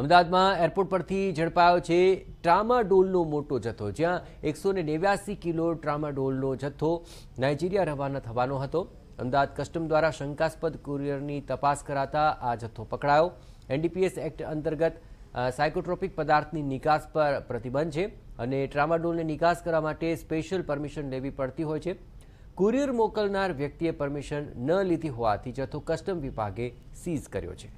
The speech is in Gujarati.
અમદાવાદમાં એરપોર્ટ પરથી ઝડપાયો છે ટ્રામાડોલનો મોટો જથ્થો જ્યાં એકસો ને નેવ્યાસી કિલો ટ્રામાડોલનો જથ્થો નાઇજીરિયા રવાના થવાનો હતો અમદાવાદ કસ્ટમ દ્વારા શંકાસ્પદ કુરિયરની તપાસ કરાતા આ જથ્થો પકડાયો એનડીપીએસ એક્ટ અંતર્ગત સાયકોટ્રોપિક પદાર્થની નિકાસ પર પ્રતિબંધ છે અને ટ્રામાડોલને નિકાસ કરવા માટે સ્પેશિયલ પરમિશન લેવી પડતી હોય છે કુરિયર મોકલનાર વ્યક્તિએ પરમિશન ન લીધી હોવાથી જથ્થો કસ્ટમ વિભાગે સીઝ કર્યો છે